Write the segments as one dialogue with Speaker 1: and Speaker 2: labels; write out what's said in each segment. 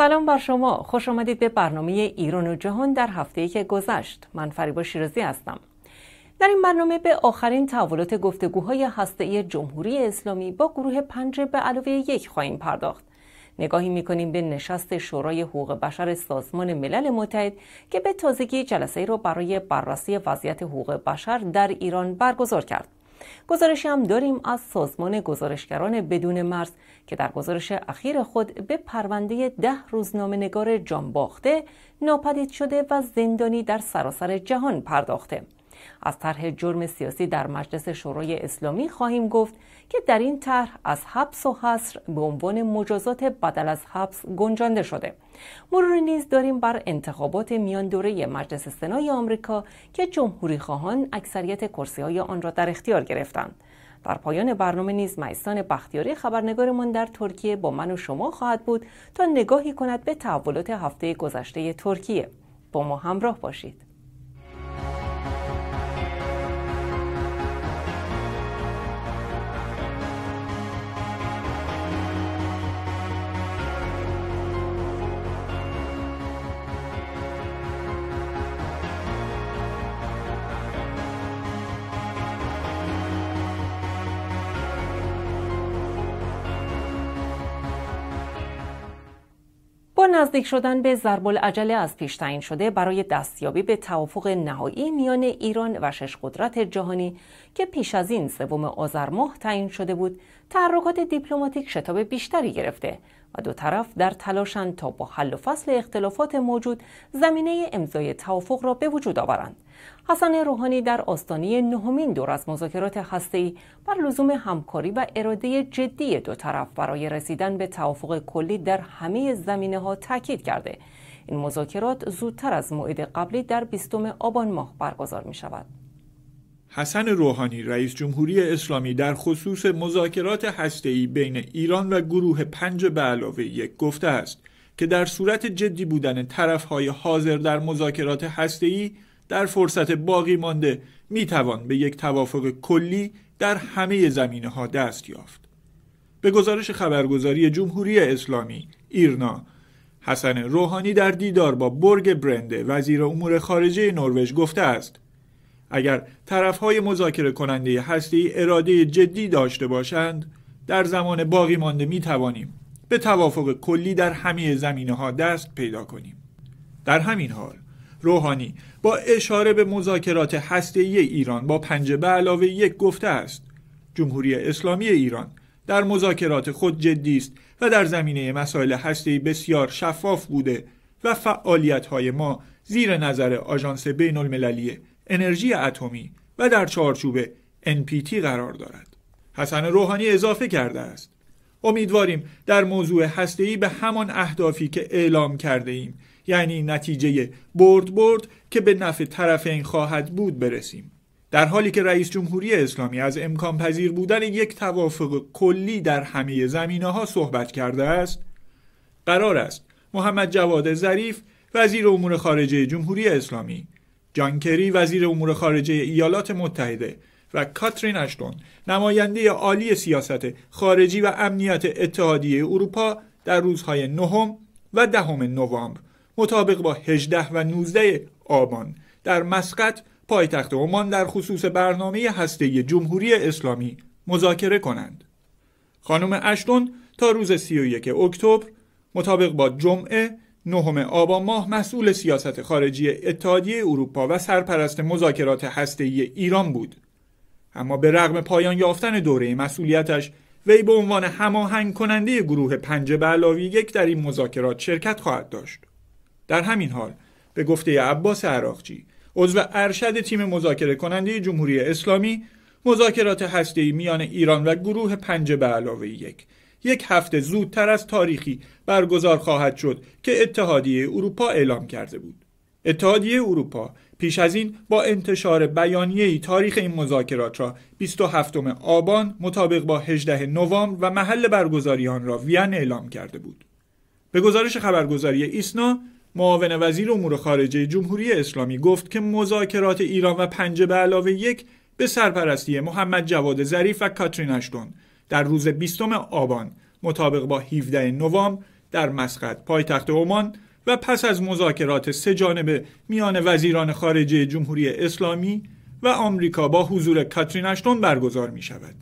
Speaker 1: سلام بر شما خوش آمدید به برنامه ایران و جهان در هفته ای که گذشت من فریبا شیرازی هستم در این برنامه به آخرین تحولات گفتگوهای هسته‌ای جمهوری اسلامی با گروه پنج به علاوه یک خواهیم پرداخت نگاهی میکنیم به نشست شورای حقوق بشر سازمان ملل متحد که به تازگی جلسه را برای بررسی وضعیت حقوق بشر در ایران برگزار کرد گزارشی هم داریم از سازمان گزارشگران بدون مرز که در گزارش اخیر خود به پرونده ده روزنامه نگار جانباخته ناپدید شده و زندانی در سراسر جهان پرداخته از طرح جرم سیاسی در مجلس شورای اسلامی خواهیم گفت که در این طرح از حبس و حصر به عنوان مجازات بدل از حبس گنجانده شده مرور نیز داریم بر انتخابات میان دوره مجلس سنای آمریکا که جمهوری خواهان اکثریت کرسی های آن را در اختیار گرفتند در پایان برنامه نیز میسان بختیاری خبرنگارمان در ترکیه با من و شما خواهد بود تا نگاهی کند به تحولات هفته گذشته ترکیه با ما همراه باشید نزدیک شدن به ضرب العجله از پیش تعیین شده برای دستیابی به توافق نهایی میان ایران و شش قدرت جهانی که پیش از این سوم آذر ماه تعیین شده بود تحرکات دیپلماتیک شتاب بیشتری گرفته و دو طرف در تلاشند تا با حل و فصل اختلافات موجود زمینه امضای توافق را به وجود آورند حسن روحانی در آستانه نهمین دور از مذاکرات هسته‌ای بر لزوم همکاری و اراده جدی دو طرف برای رسیدن به توافق کلی در همه زمینه ها تاکید کرده این مذاکرات زودتر از موعد قبلی در 20 آبان ماه برگزار می شود.
Speaker 2: حسن روحانی رئیس جمهوری اسلامی در خصوص مذاکرات هسته‌ای بین ایران و گروه پنج به علاوه یک گفته است که در صورت جدی بودن طرفهای حاضر در مذاکرات هسته‌ای در فرصت باقی مانده میتوان به یک توافق کلی در همه زمینه ها دست یافت. به گزارش خبرگزاری جمهوری اسلامی ایرنا حسن روحانی در دیدار با برگ برنده وزیر امور خارجه نروژ گفته است اگر طرفهای مذاکره کننده هستی اراده جدی داشته باشند در زمان باقی مانده می توانیم به توافق کلی در همه زمینه ها دست پیدا کنیم در همین حال روحانی با اشاره به مذاکرات هسته ایران با پنجه به علاوه یک گفته است جمهوری اسلامی ایران در مذاکرات خود جدی است و در زمینه مسائل هسته بسیار شفاف بوده و فعالیت های ما زیر نظر آژانس بین المللیه انرژی اتمی و در چارچوب NPT قرار دارد. حسن روحانی اضافه کرده است. امیدواریم در موضوع هسته‌ای به همان اهدافی که اعلام کرده ایم یعنی نتیجه برد برد که به نفع طرفین خواهد بود برسیم. در حالی که رئیس جمهوری اسلامی از امکان پذیر بودن یک توافق کلی در همه زمینه ها صحبت کرده است قرار است محمد جواد ظریف وزیر امور خارجه جمهوری اسلامی جان کری وزیر امور خارجه ایالات متحده و کاترین اشتون نماینده عالی سیاست خارجی و امنیت اتحادیه اروپا در روزهای نهم و دهم نوامبر مطابق با 18 و 19 آبان در مسقط پایتخت عمان در خصوص برنامه هسته جمهوری اسلامی مذاکره کنند. خانم اشتون تا روز 31 اکتبر مطابق با جمعه نهم آبان ماه مسئول سیاست خارجی اتحادیه اروپا و سرپرست مذاکرات هسته‌ای ایران بود اما به رغم پایان یافتن دوره مسئولیتش وی به عنوان هماهنگ کننده گروه پنج به علاوه یک در این مذاکرات شرکت خواهد داشت در همین حال به گفته عباس عراقچی عضو ارشد تیم مذاکره کننده جمهوری اسلامی مذاکرات هسته‌ای میان ایران و گروه پنج به علاوه یک یک هفته زودتر از تاریخی برگزار خواهد شد که اتحادیه اروپا اعلام کرده بود اتحادیه اروپا پیش از این با انتشار بیانیه ای تاریخ این مذاکرات را 27 آبان مطابق با 18 نوامبر و محل برگزاری آن را وین اعلام کرده بود. به گزارش خبرگزاری ایسنا معاون وزیر امور خارجه جمهوری اسلامی گفت که مذاکرات ایران و پنج به علاوه یک به سرپرستی محمد جواد ظریف و کاترین اشتون در روز 20 آبان مطابق با 17 نوامبر در مسقط پایتخت عمان و پس از مذاکرات سه جانبه میان وزیران خارجه جمهوری اسلامی و آمریکا با حضور کاترین اشتون برگزار می شود.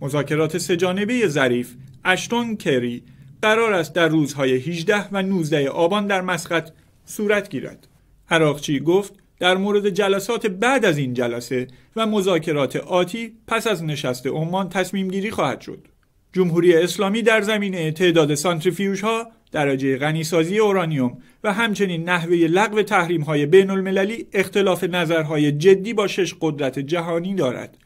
Speaker 2: مذاکرات سه جانبه ظریف اشتون کری قرار است در روزهای 18 و 19 آبان در مسقط صورت گیرد. عراقچی گفت در مورد جلسات بعد از این جلسه و مذاکرات آتی پس از نشست عمان تصمیم گیری خواهد شد. جمهوری اسلامی در زمینه تعداد سانتریفیوژها، درجه غنیسازی اورانیوم و همچنین نحوه لغو بین المللی اختلاف نظرهای جدی با شش قدرت جهانی دارد.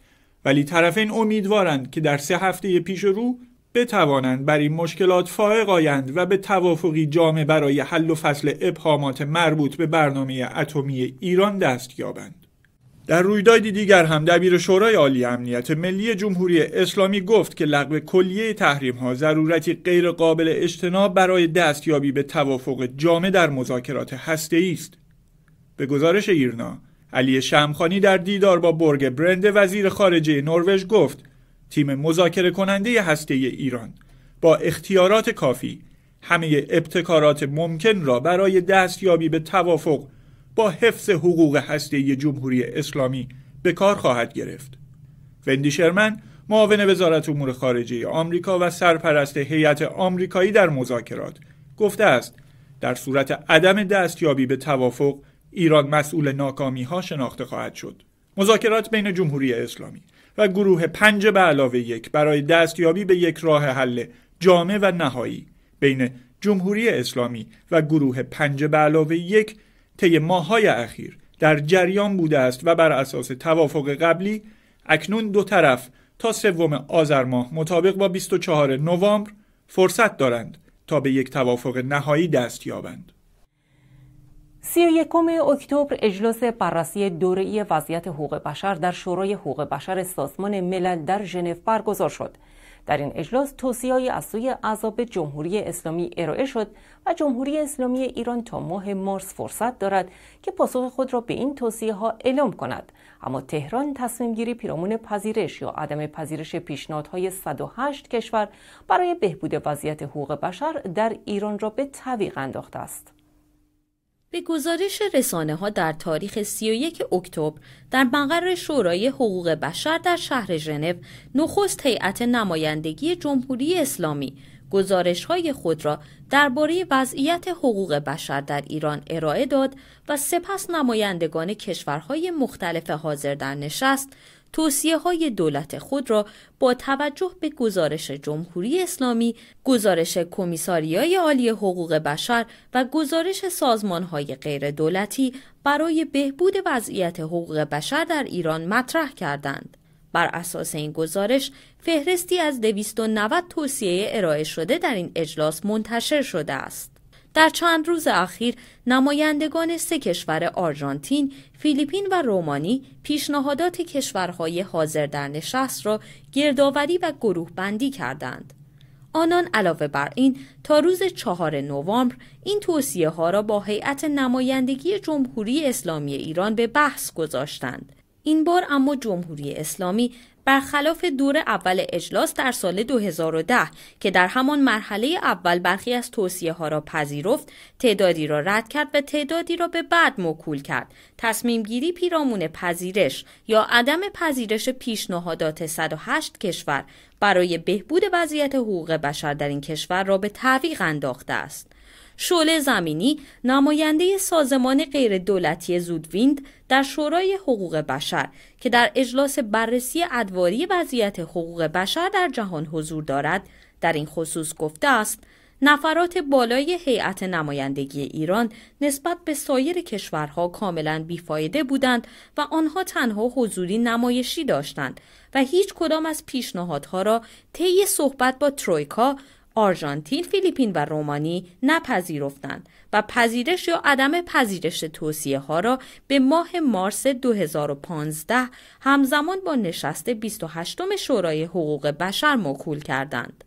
Speaker 2: ولی طرفین امیدوارند که در سه هفته پیش رو بتوانند بر این مشکلات فائق آیند و به توافقی جامع برای حل و فصل ابهامات مربوط به برنامه اتمی ایران دست یابند در رویدادی دیگر هم دبیر شورای عالی امنیت ملی جمهوری اسلامی گفت که لغو کلیه تحریم ها ضرورتی غیر قابل اجتناب برای دستیابی به توافق جامع در مذاکرات هسته است. به گزارش ایرنا، علی شمخانی در دیدار با برگ برند وزیر خارجه نروژ گفت تیم مذاکره کننده هسته ایران با اختیارات کافی همه ابتکارات ممکن را برای دستیابی به توافق با حفظ حقوق هسته جمهوری اسلامی به کار خواهد گرفت. وندی شرمن معاون وزارت امور خارجه آمریکا و سرپرست هیئت آمریکایی در مذاکرات گفته است در صورت عدم دستیابی به توافق ایران مسئول ناکامی ها شناخته خواهد شد. مذاکرات بین جمهوری اسلامی و گروه پنج به علاوه یک برای دستیابی به یک راه حل جامع و نهایی بین جمهوری اسلامی و گروه پنج به علاوه یک طی ماهای اخیر در جریان بوده است و بر اساس توافق قبلی اکنون دو طرف تا سوم آذر ماه مطابق با 24 نوامبر فرصت دارند تا به یک توافق نهایی دست یابند.
Speaker 1: 31 اکتبر اجلاس بررسی دوره‌ای وضعیت حقوق بشر در شورای حقوق بشر سازمان ملل در ژنو برگزار شد. در این اجلاس توصیه‌ای از سوی اعضاب جمهوری اسلامی ارائه شد و جمهوری اسلامی ایران تا ماه مارس فرصت دارد که پاسخ خود را به این توصیه ها اعلام کند اما تهران تصمیم گیری پیرامون پذیرش یا عدم پذیرش پیشنهادهای 108 کشور برای بهبود وضعیت حقوق بشر در ایران را به تعویق انداخته است
Speaker 3: به گزارش رسانه ها در تاریخ 31 اکتبر در مقر شورای حقوق بشر در شهر ژنو نخست هیئت نمایندگی جمهوری اسلامی گزارش های خود را درباره وضعیت حقوق بشر در ایران ارائه داد و سپس نمایندگان کشورهای مختلف حاضر در نشست توصیه های دولت خود را با توجه به گزارش جمهوری اسلامی، گزارش کمیساریای عالی حقوق بشر و گزارش سازمان های غیر دولتی برای بهبود وضعیت حقوق بشر در ایران مطرح کردند. بر اساس این گزارش فهرستی از 290 توصیه ارائه شده در این اجلاس منتشر شده است. در چند روز اخیر نمایندگان سه کشور آرژانتین، فیلیپین و رومانی پیشنهادات کشورهای حاضر در نشست را گردآوری و گروه بندی کردند. آنان علاوه بر این تا روز چهار نوامبر این توصیه ها را با هیئت نمایندگی جمهوری اسلامی ایران به بحث گذاشتند. این بار اما جمهوری اسلامی برخلاف دور اول اجلاس در سال 2010 که در همان مرحله اول برخی از توصیه ها را پذیرفت تعدادی را رد کرد و تعدادی را به بعد مکول کرد تصمیم گیری پیرامون پذیرش یا عدم پذیرش پیشنهادات 108 کشور برای بهبود وضعیت حقوق بشر در این کشور را به تعویق انداخته است شوله زمینی نماینده سازمان غیر دولتی زودویند در شورای حقوق بشر که در اجلاس بررسی ادواری وضعیت حقوق بشر در جهان حضور دارد در این خصوص گفته است نفرات بالای هیئت نمایندگی ایران نسبت به سایر کشورها کاملا بیفایده بودند و آنها تنها حضوری نمایشی داشتند و هیچ کدام از پیشنهادها را طی صحبت با ترویکا آرژانتین، فیلیپین و رومانی نپذیرفتند و پذیرش یا عدم پذیرش توصیه ها را به ماه مارس 2015 همزمان با نشست 28 شورای حقوق بشر مکول کردند.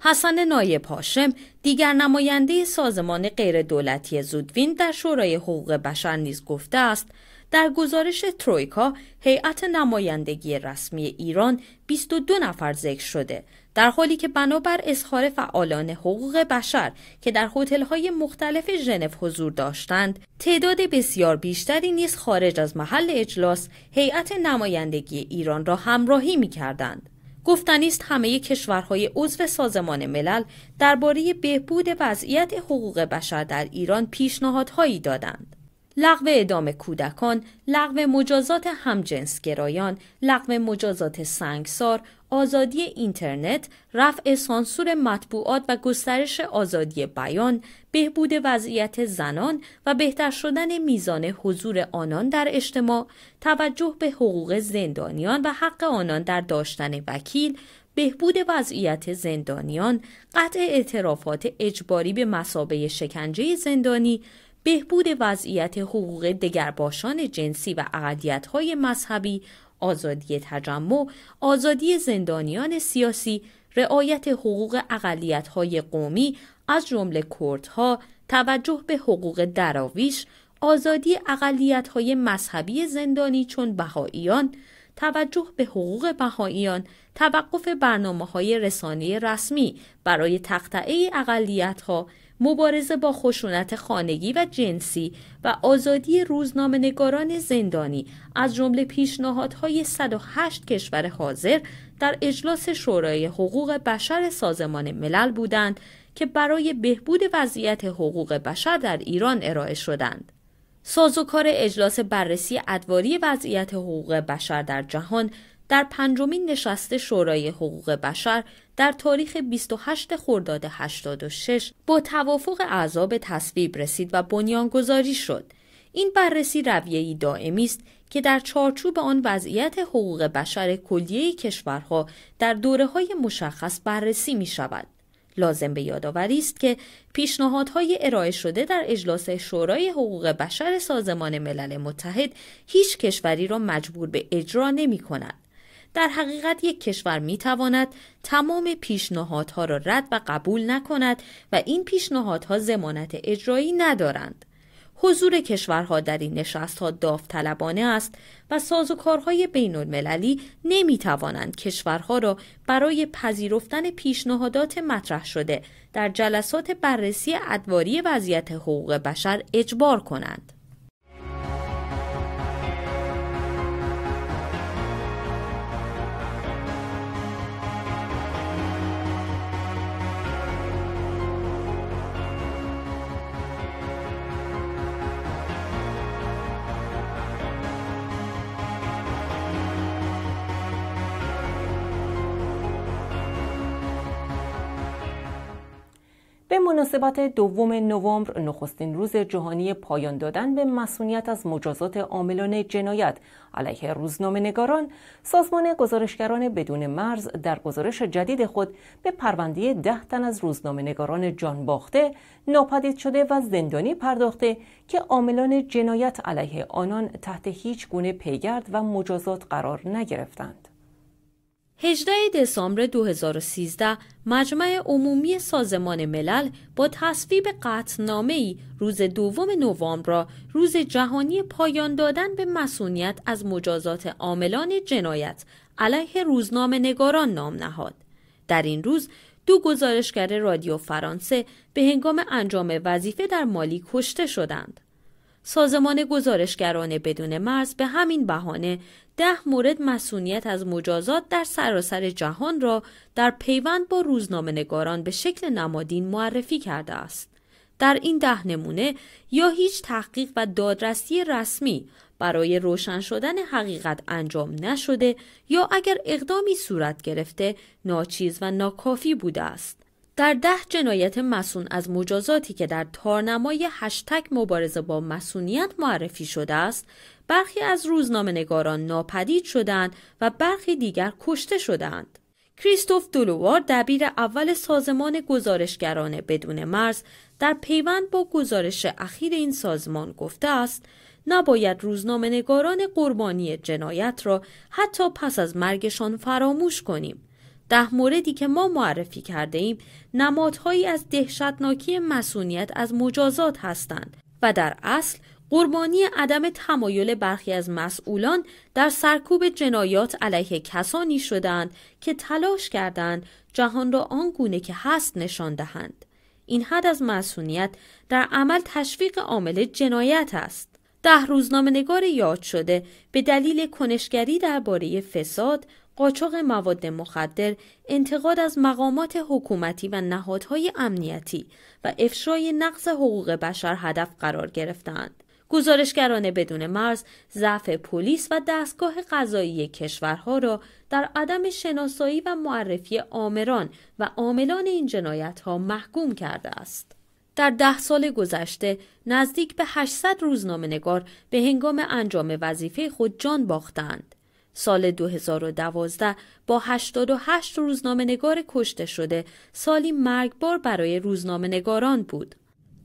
Speaker 3: حسن نایب هاشم دیگر نماینده سازمان دولتی زودوین در شورای حقوق بشر نیز گفته است در گزارش ترویکا هیئت نمایندگی رسمی ایران 22 نفر ذکر شده در حالی که بنابر اظهار فعالان حقوق بشر که در هتل‌های مختلف ژنو حضور داشتند تعداد بسیار بیشتری نیز خارج از محل اجلاس هیئت نمایندگی ایران را همراهی می‌کردند گفتنی است همه کشورهای عضو سازمان ملل درباره بهبود وضعیت حقوق بشر در ایران پیشنهادهایی دادند لغو ادامه کودکان، لغو مجازات همجنسگرایان، لغو مجازات سنگسار، آزادی اینترنت، رفع سانسور مطبوعات و گسترش آزادی بیان، بهبود وضعیت زنان و بهتر شدن میزان حضور آنان در اجتماع، توجه به حقوق زندانیان و حق آنان در داشتن وکیل، بهبود وضعیت زندانیان، قطع اعترافات اجباری به مسابه شکنجه زندانی، بهبود وضعیت حقوق دگرباشان جنسی و اقلیت‌های مذهبی، آزادی تجمع، آزادی زندانیان سیاسی، رعایت حقوق اقلیت‌های قومی از جمله کردها، توجه به حقوق دراویش، آزادی اقلیت‌های مذهبی زندانی چون بهاییان، توجه به حقوق بهاییان، توقف برنامه های رسانه رسمی برای تقطعه اقلیت‌ها، مبارزه با خشونت خانگی و جنسی و آزادی نگاران زندانی از جمله پیشنهادهای 108 کشور حاضر در اجلاس شورای حقوق بشر سازمان ملل بودند که برای بهبود وضعیت حقوق بشر در ایران ارائه شدند. سازوکار اجلاس بررسی ادواری وضعیت حقوق بشر در جهان در پنجمین نشست شورای حقوق بشر در تاریخ 28 خرداد 86 با توافق اعضا به تصویب رسید و بنیانگذاری شد. این بررسی رویه‌ای دائمی است که در چارچوب آن وضعیت حقوق بشر کلیه کشورها در دوره های مشخص بررسی می شود. لازم به یادآوری است که پیشنهادهای ارائه شده در اجلاس شورای حقوق بشر سازمان ملل متحد هیچ کشوری را مجبور به اجرا نمی کند. در حقیقت یک کشور می تواند تمام پیشنهادها را رد و قبول نکند و این پیشنهادها زمانت اجرایی ندارند. حضور کشورها در این نشست ها داوطلبانه است و سازوکارهای بین المللی نمی توانند کشورها را برای پذیرفتن پیشنهادات مطرح شده در جلسات بررسی ادواری وضعیت حقوق بشر اجبار کنند.
Speaker 1: مناسبت دوم نوامبر نخستین روز جهانی پایان دادن به مسئولیت از مجازات عاملان جنایت علیه روزنامه نگاران سازمان گزارشگران بدون مرز در گزارش جدید خود به پرونده ده تن از روزنامه نگاران جان باخته ناپدید شده و زندانی پرداخته که عاملان جنایت علیه آنان تحت هیچ گونه پیگرد و مجازات قرار نگرفتند 18 دسامبر
Speaker 3: 2013 مجمع عمومی سازمان ملل با تصویب قطنامه ای روز دوم نوامبر را روز جهانی پایان دادن به مسئولیت از مجازات عاملان جنایت علیه روزنامه نگاران نام نهاد. در این روز دو گزارشگر رادیو فرانسه به هنگام انجام وظیفه در مالی کشته شدند. سازمان گزارشگران بدون مرز به همین بهانه ده مورد مسئولیت از مجازات در سراسر جهان را در پیوند با روزنامه نگاران به شکل نمادین معرفی کرده است. در این ده نمونه یا هیچ تحقیق و دادرسی رسمی برای روشن شدن حقیقت انجام نشده یا اگر اقدامی صورت گرفته ناچیز و ناکافی بوده است. در ده جنایت مسون از مجازاتی که در تارنمای هشتگ مبارزه با مسونیت معرفی شده است برخی از روزنامه نگاران ناپدید شدند و برخی دیگر کشته شدند. کریستوف دولوار دبیر اول سازمان گزارشگران بدون مرز در پیوند با گزارش اخیر این سازمان گفته است نباید روزنامه نگاران قربانی جنایت را حتی پس از مرگشان فراموش کنیم ده موردی که ما معرفی کرده ایم نمادهایی از دهشتناکی مسونیت از مجازات هستند و در اصل قربانی عدم تمایل برخی از مسئولان در سرکوب جنایات علیه کسانی شدند که تلاش کردند جهان را گونه که هست نشان دهند این حد از مسئولیت در عمل تشویق عامل جنایت است ده روزنامه نگار یاد شده به دلیل کنشگری درباره فساد قاچاق مواد مخدر، انتقاد از مقامات حکومتی و نهادهای امنیتی و افشای نقض حقوق بشر هدف قرار گرفتند. گزارشگران بدون مرز ضعف پلیس و دستگاه قضایی کشورها را در عدم شناسایی و معرفی آمران و عاملان این جنایتها محکوم کرده است. در ده سال گذشته نزدیک به 800 روزنامه نگار به هنگام انجام وظیفه خود جان باختند. سال 2012 با 88 روزنامه نگار کشته شده سالی مرگبار برای روزنامه نگاران بود.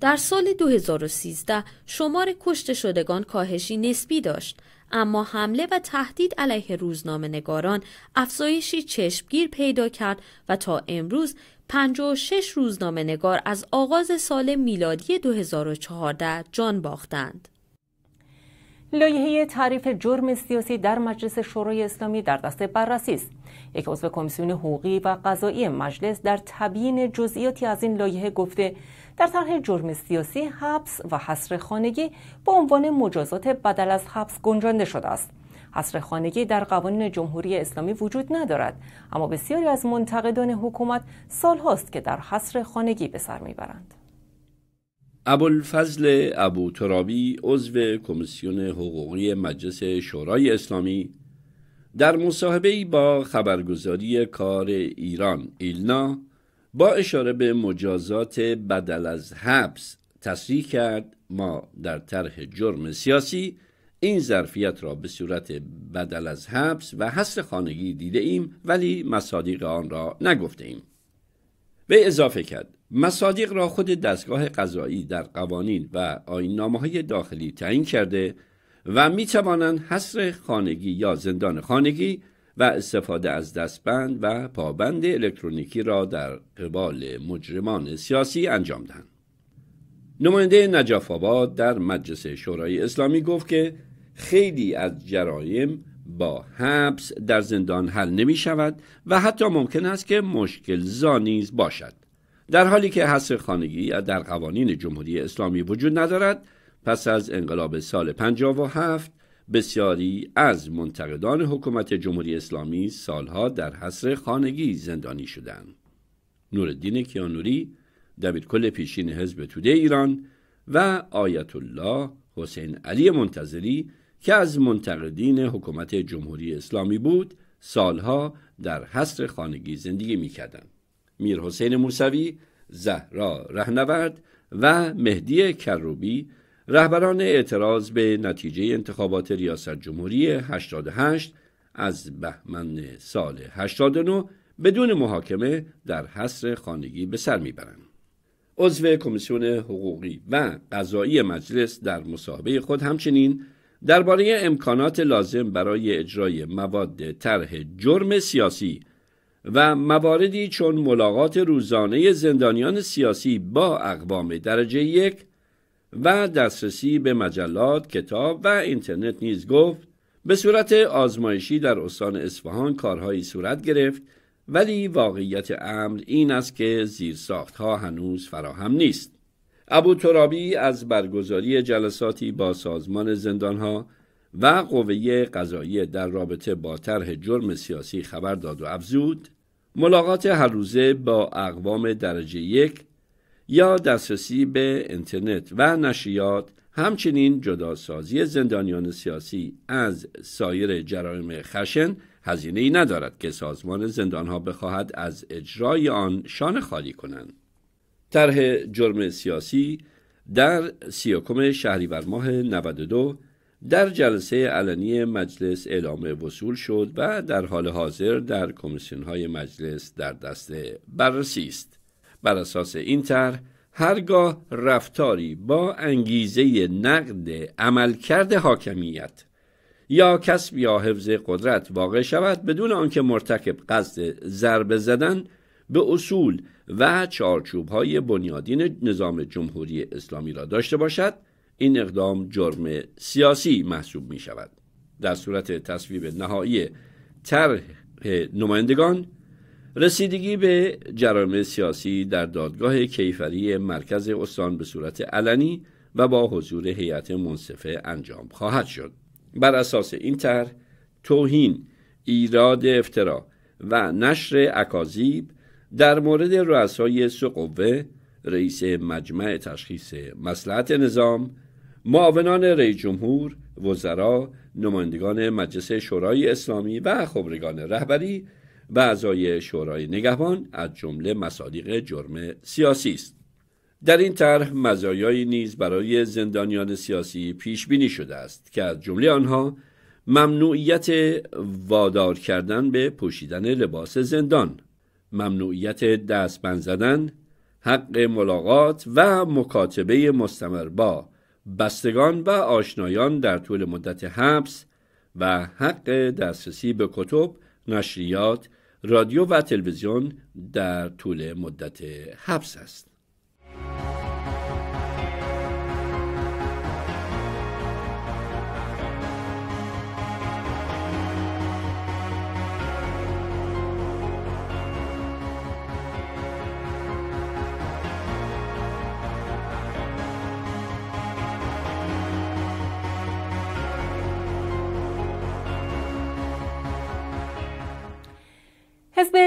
Speaker 3: در سال 2013 شمار کشته شدگان کاهشی نسبی داشت اما حمله و تهدید علیه روزنامه نگاران افزایشی چشمگیر پیدا کرد و تا امروز 56 روزنامه نگار از آغاز سال میلادی
Speaker 1: 2014 جان باختند. لایحه تعریف جرم سیاسی در مجلس شورای اسلامی در دست بررسی است یک عضو کمیسیون حقوقی و قضایی مجلس در تبیین جزئیاتی از این لایحه گفته در طرح جرم سیاسی حبس و حصر خانگی به عنوان مجازات بدل از حبس گنجانده شده است حصر خانگی در قوانین جمهوری اسلامی وجود ندارد اما بسیاری از منتقدان حکومت هاست که در حصر خانگی به سر میبرند
Speaker 4: ابوالفضل ابو ترابی عضو کمیسیون حقوقی مجلس شورای اسلامی در مصاحبه با خبرگزاری کار ایران ایلنا با اشاره به مجازات بدل از حبس تصریح کرد ما در طرح جرم سیاسی این ظرفیت را به صورت بدل از حبس و حصر خانگی دیده ایم ولی مصادیق آن را نگفته ایم. به اضافه کرد مصادیق را خود دستگاه قضایی در قوانین و آینامه های داخلی تعیین کرده و می توانند حصر خانگی یا زندان خانگی و استفاده از دستبند و پابند الکترونیکی را در قبال مجرمان سیاسی انجام دهند. نماینده نجف آباد در مجلس شورای اسلامی گفت که خیلی از جرایم با حبس در زندان حل نمی شود و حتی ممکن است که مشکل زانیز باشد. در حالی که حصر خانگی در قوانین جمهوری اسلامی وجود ندارد پس از انقلاب سال 57 بسیاری از منتقدان حکومت جمهوری اسلامی سالها در حصر خانگی زندانی شدند. نوردین کیانوری، کل پیشین حزب توده ایران و آیت الله حسین علی منتظری که از منتقدین حکومت جمهوری اسلامی بود سالها در حصر خانگی زندگی میکردند. میر حسین موسوی، زهرا رهنورد و مهدی کروبی رهبران اعتراض به نتیجه انتخابات ریاست جمهوری 88 از بهمن سال 89 بدون محاکمه در حصر خانگی به سر میبرند. عضو کمیسیون حقوقی و قضایی مجلس در مصاحبه خود همچنین درباره امکانات لازم برای اجرای مواد طرح جرم سیاسی و مواردی چون ملاقات روزانه زندانیان سیاسی با اقوام درجه یک و دسترسی به مجلات، کتاب و اینترنت نیز گفت به صورت آزمایشی در استان اصفهان کارهایی صورت گرفت ولی واقعیت امر این است که ها هنوز فراهم نیست. ابو ترابی از برگزاری جلساتی با سازمان زندانها و قوه قضایی در رابطه با طرح جرم سیاسی خبر داد و افزود ملاقات هر روزه با اقوام درجه یک یا دسترسی به اینترنت و نشریات همچنین جداسازی زندانیان سیاسی از سایر جرایم خشن هزینه ای ندارد که سازمان زندانها بخواهد از اجرای آن شان خالی کنند. طرح جرم سیاسی در سیاکم شهریور ماه 92 در جلسه علنی مجلس اعلام وصول شد و در حال حاضر در کمیسیون های مجلس در دست بررسی است بر اساس این طرح هرگاه رفتاری با انگیزه نقد عملکرد حاکمیت یا کسب یا حفظ قدرت واقع شود بدون آنکه مرتکب قصد ضربه زدن به اصول و چارچوب های بنیادین نظام جمهوری اسلامی را داشته باشد این اقدام جرم سیاسی محسوب می شود در صورت تصویب نهایی طرح نمایندگان رسیدگی به جرائم سیاسی در دادگاه کیفری مرکز استان به صورت علنی و با حضور هیئت منصفه انجام خواهد شد بر اساس این طرح توهین ایراد افترا و نشر اکاذیب در مورد رؤسای سقوه، رئیس مجمع تشخیص مسلحت نظام معاونان رئیس جمهور، وزرا، نمایندگان مجلس شورای اسلامی و خبرگان رهبری و اعضای شورای نگهبان از جمله مصادیق جرم سیاسی است. در این طرح مزایایی نیز برای زندانیان سیاسی پیش بینی شده است که از جمله آنها ممنوعیت وادار کردن به پوشیدن لباس زندان، ممنوعیت دستبند زدن، حق ملاقات و مکاتبه مستمر با بستگان و آشنایان در طول مدت حبس و حق دسترسی به کتب، نشریات، رادیو و تلویزیون در طول مدت حبس است.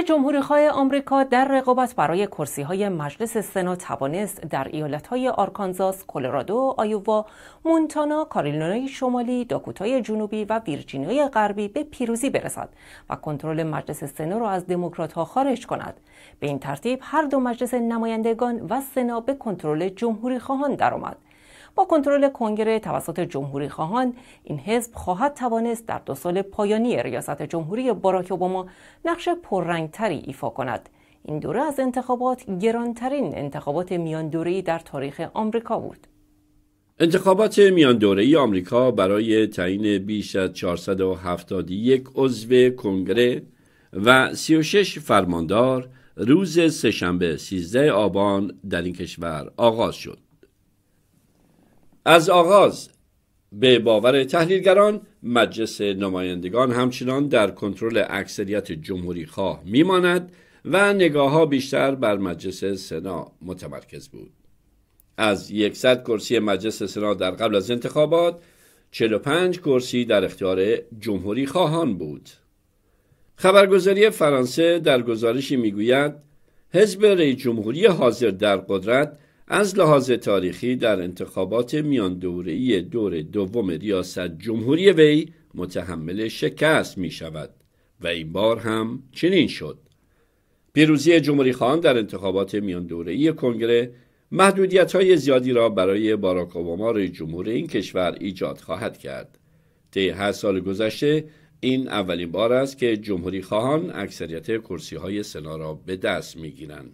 Speaker 1: جمهوری خواه آمریکا در رقابت برای کرسی های مجلس سنا توانست در ایالت های آرکانزاس، کلرادو، آیووا، مونتانا، کارولینای شمالی، داکوتای جنوبی و ویرجینیای غربی به پیروزی برسد و کنترل مجلس سنا را از دموکرات ها خارج کند. به این ترتیب هر دو مجلس نمایندگان و سنا به کنترل جمهوری خواهان درآمد. با کنترل کنگره توسط جمهوری خواهان این حزب خواهد توانست در دو سال پایانی ریاست جمهوری باراک اوباما نقش پررنگتری ایفا کند این دوره از انتخابات گرانترین انتخابات دوره در تاریخ آمریکا
Speaker 4: بود انتخابات میان دوره آمریکا برای تعیین بیش از 471 عضو کنگره و 36 فرماندار روز سهشنبه 13 آبان در این کشور آغاز شد. از آغاز به باور تحلیلگران مجلس نمایندگان همچنان در کنترل اکثریت جمهوری خواه میماند و نگاه ها بیشتر بر مجلس سنا متمرکز بود از 100 کرسی مجلس سنا در قبل از انتخابات 45 کرسی در اختیار جمهوری خواهان بود خبرگزاری فرانسه در گزارشی میگوید حزب ری جمهوری حاضر در قدرت از لحاظ تاریخی در انتخابات میان دوره‌ای دور دوم ریاست جمهوری وی متحمل شکست می شود و این بار هم چنین شد. پیروزی جمهوری خان در انتخابات میان دوره‌ای کنگره محدودیت های زیادی را برای باراک اوباما جمهور این کشور ایجاد خواهد کرد. طی هر سال گذشته این اولین بار است که جمهوری خواهان اکثریت کرسی های سنا را به دست می گیرند.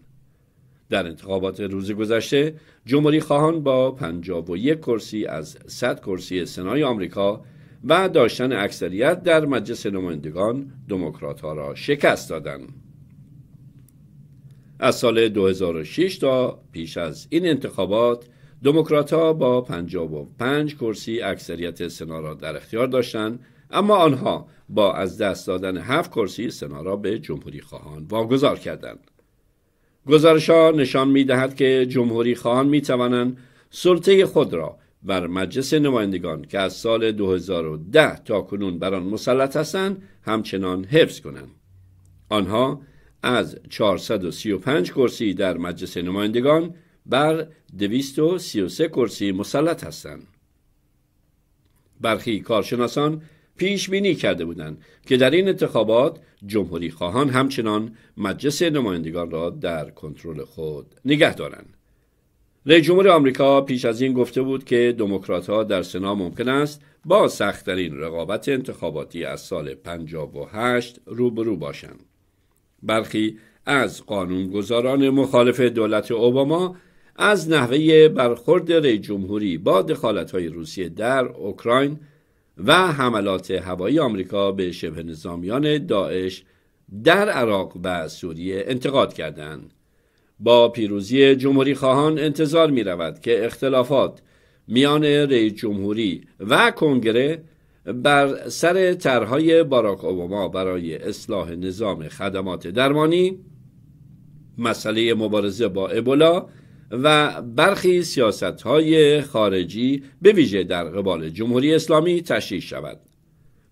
Speaker 4: در انتخابات روز گذشته جمهوری خواهان با 51 کرسی از 100 کرسی سنای آمریکا و داشتن اکثریت در مجلس نمایندگان دموکرات ها را شکست دادند. از سال 2006 تا پیش از این انتخابات دموکرات ها با 55 کرسی اکثریت سنا را در اختیار داشتند اما آنها با از دست دادن هفت کرسی سنا را به جمهوری خواهان واگذار کردند. گزارش ها نشان می دهد که جمهوری خان می توانند سلطه خود را بر مجلس نمایندگان که از سال 2010 تا کنون بر آن مسلط هستند همچنان حفظ کنند آنها از 435 کرسی در مجلس نمایندگان بر 233 کرسی مسلط هستند برخی کارشناسان پیش بینی کرده بودند که در این انتخابات جمهوری خواهان همچنان مجلس نمایندگان را در کنترل خود نگه دارند. رئیس جمهور آمریکا پیش از این گفته بود که دموکراتها در سنا ممکن است با سختترین رقابت انتخاباتی از سال 58 روبرو باشند. برخی از قانونگذاران مخالف دولت اوباما از نحوه برخورد رئیس جمهوری با های روسیه در اوکراین و حملات هوایی آمریکا به شبه نظامیان داعش در عراق و سوریه انتقاد کردند. با پیروزی جمهوری خواهان انتظار می رود که اختلافات میان رئیس جمهوری و کنگره بر سر طرحهای باراک اوباما برای اصلاح نظام خدمات درمانی مسئله مبارزه با ابولا و برخی سیاست های خارجی به ویژه در قبال جمهوری اسلامی تشریح شود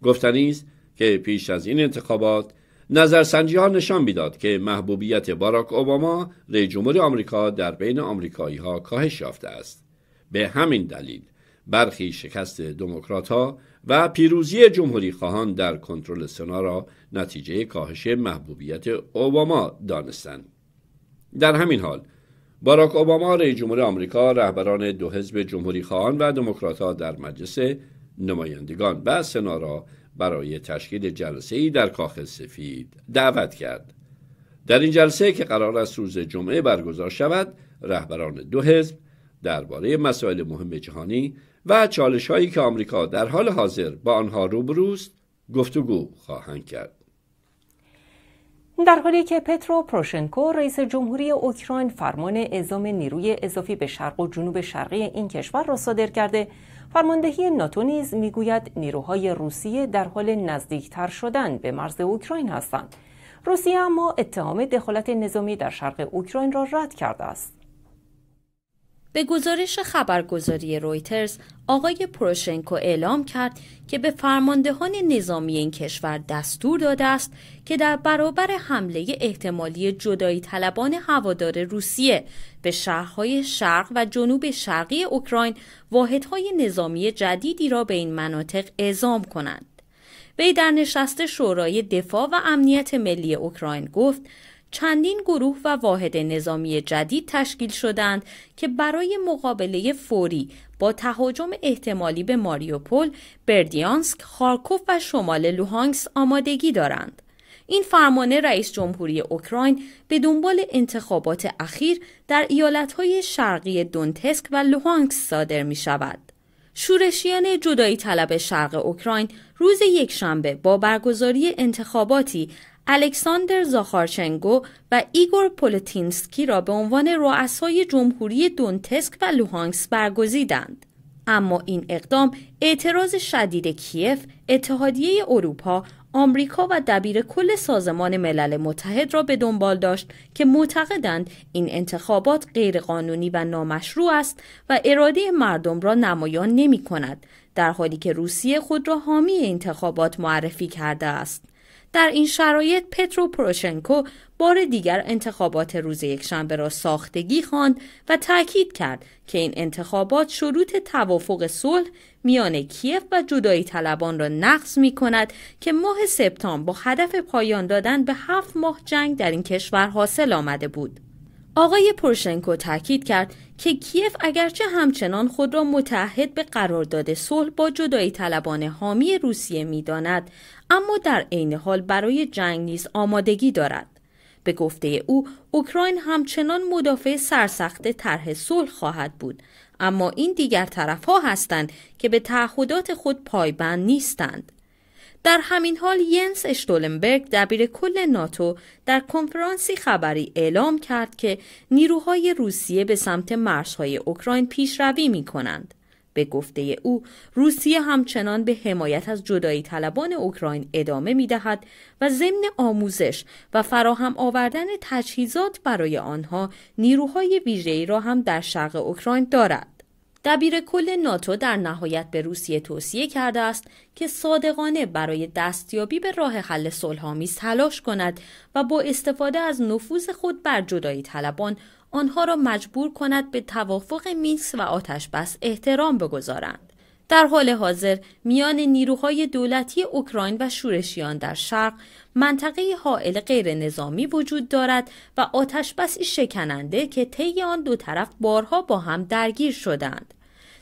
Speaker 4: گفتنی است که پیش از این انتخابات نظرسنجی ها نشان میداد که محبوبیت باراک اوباما رئیس جمهور آمریکا در بین آمریکایی ها کاهش یافته است به همین دلیل برخی شکست دموکرات ها و پیروزی جمهوری خواهان در کنترل سنا را نتیجه کاهش محبوبیت اوباما دانستند در همین حال باراک اوباما رئیس جمهور آمریکا رهبران دو حزب جمهوری خواهان و دموکراتها در مجلس نمایندگان و سنا را برای تشکیل جلسه ای در کاخ سفید دعوت کرد در این جلسه که قرار است روز جمعه برگزار شود رهبران دو حزب درباره مسائل مهم جهانی و چالش هایی که آمریکا در حال حاضر با آنها روبروست گفتگو خواهند کرد
Speaker 1: در حالی که پترو پروشنکو رئیس جمهوری اوکراین فرمان اعزام نیروی اضافی به شرق و جنوب شرقی این کشور را صادر کرده فرماندهی ناتو نیز میگوید نیروهای روسیه در حال نزدیکتر شدن به مرز اوکراین هستند روسیه اما اتهام دخالت نظامی در شرق اوکراین را رد کرده است به گزارش
Speaker 3: خبرگزاری رویترز آقای پروشنکو اعلام کرد که به فرماندهان نظامی این کشور دستور داده است که در برابر حمله احتمالی جدایی طلبان هوادار روسیه به شهرهای شرق و جنوب شرقی اوکراین واحدهای نظامی جدیدی را به این مناطق اعزام کنند. وی در نشست شورای دفاع و امنیت ملی اوکراین گفت چندین گروه و واحد نظامی جدید تشکیل شدند که برای مقابله فوری با تهاجم احتمالی به ماریوپول، بردیانسک، خارکوف و شمال لوهانکس آمادگی دارند. این فرمانه رئیس جمهوری اوکراین به دنبال انتخابات اخیر در ایالتهای شرقی دونتسک و لوهانکس صادر می شود. شورشیان جدایی طلب شرق اوکراین روز یکشنبه با برگزاری انتخاباتی الکساندر زاخارچنگو و ایگور پولتینسکی را به عنوان رؤسای جمهوری دونتسک و لوهانکس برگزیدند. اما این اقدام اعتراض شدید کیف، اتحادیه اروپا، آمریکا و دبیر کل سازمان ملل متحد را به دنبال داشت که معتقدند این انتخابات غیرقانونی و نامشروع است و اراده مردم را نمایان نمی کند در حالی که روسیه خود را حامی انتخابات معرفی کرده است. در این شرایط پترو پروشنکو بار دیگر انتخابات روز یکشنبه را ساختگی خواند و تاکید کرد که این انتخابات شروط توافق صلح میان کیف و جدایی طلبان را نقض می کند که ماه سپتامبر با هدف پایان دادن به هفت ماه جنگ در این کشور حاصل آمده بود. آقای پروشنکو تاکید کرد که کیف اگرچه همچنان خود را متحد به قرارداد صلح با جدایی طلبان حامی روسیه میداند اما در عین حال برای جنگ نیز آمادگی دارد به گفته او اوکراین همچنان مدافع سرسخت طرح صلح خواهد بود اما این دیگر طرفها هستند که به تعهدات خود پایبند نیستند در همین حال ینس اشتولنبرگ دبیر کل ناتو در کنفرانسی خبری اعلام کرد که نیروهای روسیه به سمت مرزهای اوکراین پیشروی می کنند. به گفته او روسیه همچنان به حمایت از جدایی طلبان اوکراین ادامه می دهد و ضمن آموزش و فراهم آوردن تجهیزات برای آنها نیروهای ویژه‌ای را هم در شرق اوکراین دارد. دبیر کل ناتو در نهایت به روسیه توصیه کرده است که صادقانه برای دستیابی به راه حل صلحآمیز تلاش کند و با استفاده از نفوذ خود بر جدایی طلبان آنها را مجبور کند به توافق میس و آتش بس احترام بگذارند. در حال حاضر میان نیروهای دولتی اوکراین و شورشیان در شرق منطقه حائل غیر نظامی وجود دارد و آتشبسی شکننده که طی آن دو طرف بارها با هم درگیر شدند.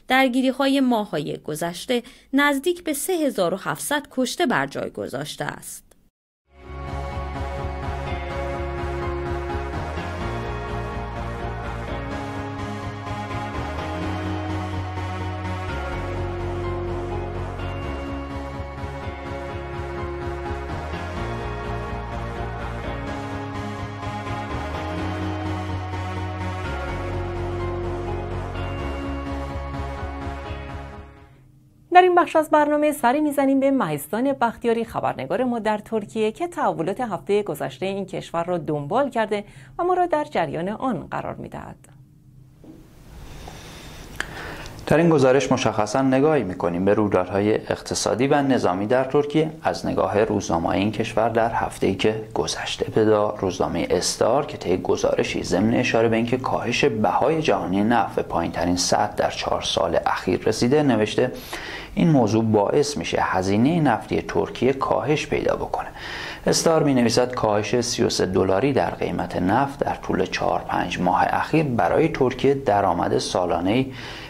Speaker 3: درگیری های ماهای گذشته نزدیک به 3700 کشته بر جای گذاشته است.
Speaker 1: در این بخش از برنامه سری میزنیم به مهستان بختیاری خبرنگار ما در ترکیه که تحولات هفته گذشته این کشور را دنبال کرده و ما را در جریان آن قرار میدهد.
Speaker 5: در این گزارش مشخصا نگاهی میکنیم به رویدادهای اقتصادی و نظامی در ترکیه از نگاه روزنامه این کشور در هفته‌ای که گذشته پدا روزنامه استار که طی گزارشی ضمن اشاره به اینکه کاهش بهای جهانی نفت به پایینترین سطح در چهار سال اخیر رسیده نوشته این موضوع باعث میشه هزینه نفتی ترکیه کاهش پیدا بکنه استار می نویسد کاهش 33 دلاری در قیمت نفت در طول 4 5 ماه اخیر برای ترکیه درآمد سالانه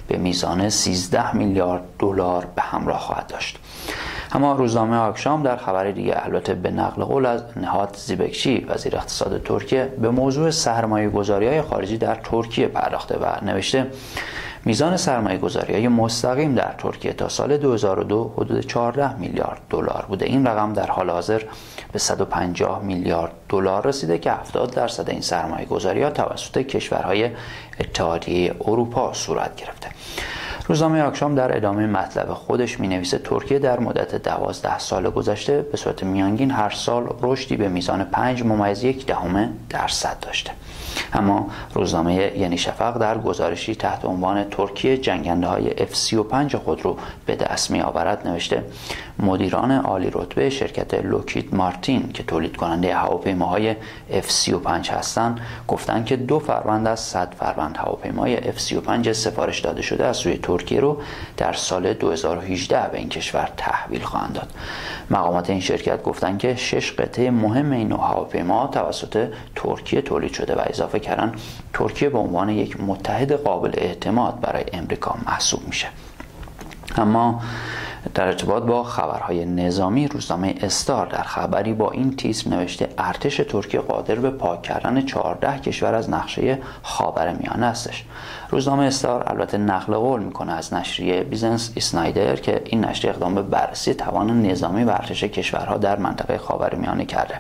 Speaker 5: به میزان 13 میلیارد دلار به همراه خواهد داشت اما روزنامه آکشام در خبر دیگه البته به نقل قول از نهاد زیبکچی وزیر اقتصاد ترکیه به موضوع سرمایه گذاری های خارجی در ترکیه پرداخته و نوشته میزان سرمایه گذاری های مستقیم در ترکیه تا سال 2002 حدود 14 میلیارد دلار بوده این رقم در حال حاضر به 150 میلیارد دلار رسیده که 70 درصد این سرمایه گذاری ها توسط کشورهای اتحادیه اروپا صورت گرفته روزنامه آکشام در ادامه مطلب خودش می ترکیه در مدت دوازده سال گذشته به صورت میانگین هر سال رشدی به میزان پنج ممیز یک دهم درصد داشته اما روزنامه یعنی شفق در گزارشی تحت عنوان ترکیه جنگنده های F-35 خود رو به دست می آورد نوشته مدیران عالی رتبه شرکت لوکید مارتین که تولید کننده هواپیماهای F-35 هستند گفتند که دو فروند از 100 فروند هواپیمای F-35 سفارش داده شده از سوی ترکیه رو در سال 2018 به این کشور تحویل خواهند داد مقامات این شرکت گفتند که شش قطعه مهم این نوع هواپیما توسط ترکیه تولید شده و اضافه کردن ترکیه به عنوان یک متحد قابل اعتماد برای امریکا محسوب میشه اما در ارتباط با خبرهای نظامی روزنامه استار در خبری با این تیتر نوشته ارتش ترکیه قادر به پاک کردن 14 کشور از نقشه خاورمیانه میانه استش روزنامه استار البته نقل قول میکنه از نشریه بیزنس اسنایدر که این نشریه اقدام به بررسی توان نظامی و ارتش کشورها در منطقه خاورمیانه کرده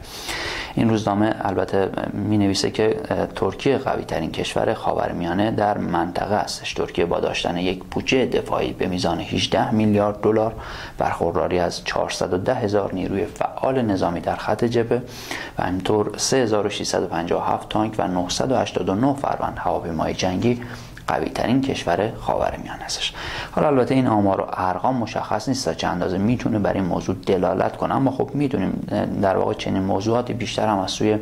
Speaker 5: این روزنامه البته می نویسه که ترکیه قوی ترین کشور خاورمیانه در منطقه استش ترکیه با داشتن یک بودجه دفاعی به میزان 18 میلیارد دلار برخورداری از 410 هزار نیروی فعال نظامی در خط جبه و همینطور 3657 تانک و 989 فروند هواپیمای جنگی قوی ترین کشور خاورمیانه هستش حالا البته این آمار و ارقام مشخص نیست تا چه اندازه میتونه بر این موضوع دلالت کنه اما خب میدونیم در واقع چنین موضوعاتی بیشتر هم از سوی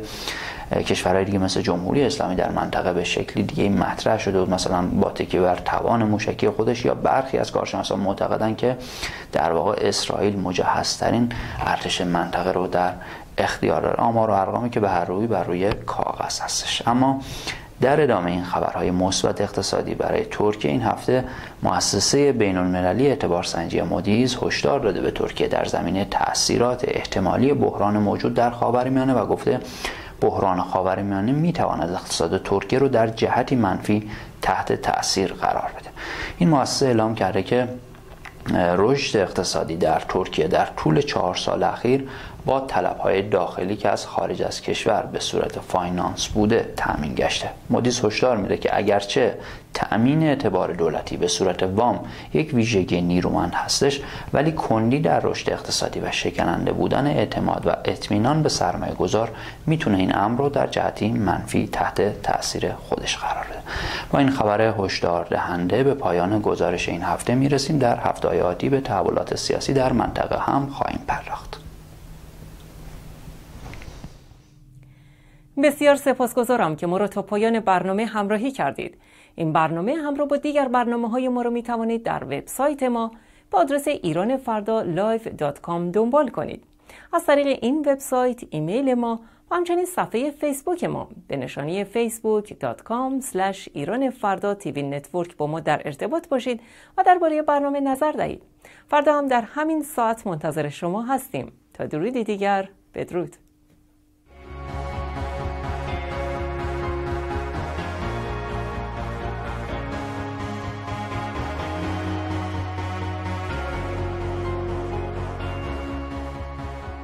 Speaker 5: کشورهای دیگه مثل جمهوری اسلامی در منطقه به شکلی دیگه مطرح شده بود مثلا با تکیه بر توان موشکی خودش یا برخی از کارشناسان معتقدن که در واقع اسرائیل مجهزترین ارتش منطقه رو در اختیار داره آمار و ارقامی که به هر روی بر روی کاغذ هستش اما در ادامه این خبرهای مثبت اقتصادی برای ترکیه این هفته مؤسسه بین المللی اعتبار سنجی مودیز هشدار داده به ترکیه در زمینه تاثیرات احتمالی بحران موجود در خاورمیانه و گفته بحران خاورمیانه می تواند اقتصاد ترکیه رو در جهتی منفی تحت تاثیر قرار بده این مؤسسه اعلام کرده که رشد اقتصادی در ترکیه در طول چهار سال اخیر با طلبهای داخلی که از خارج از کشور به صورت فاینانس بوده تأمین گشته مدیس هشدار میده که اگرچه تأمین اعتبار دولتی به صورت وام یک ویژگی نیرومند هستش ولی کندی در رشد اقتصادی و شکننده بودن اعتماد و اطمینان به سرمایه گذار میتونه این امر رو در جهتی منفی تحت تاثیر خودش قرار بده با این خبر هشدار دهنده به پایان گزارش این هفته میرسیم در هفته آتی به تحولات سیاسی در منطقه هم خواهیم پرداخت
Speaker 1: بسیار سپاسگزارم که ما را تا پایان برنامه همراهی کردید. این برنامه همراه با دیگر برنامه های ما رو می توانید در وبسایت ما با آدرس live.com دنبال کنید. از طریق این وبسایت، ایمیل ما و همچنین صفحه فیسبوک ما به نشانی facebook.com ایران فردا تیوی نتورک با ما در ارتباط باشید و درباره برنامه نظر دهید. فردا هم در همین ساعت منتظر شما هستیم. تا درودی دیگر بدرود.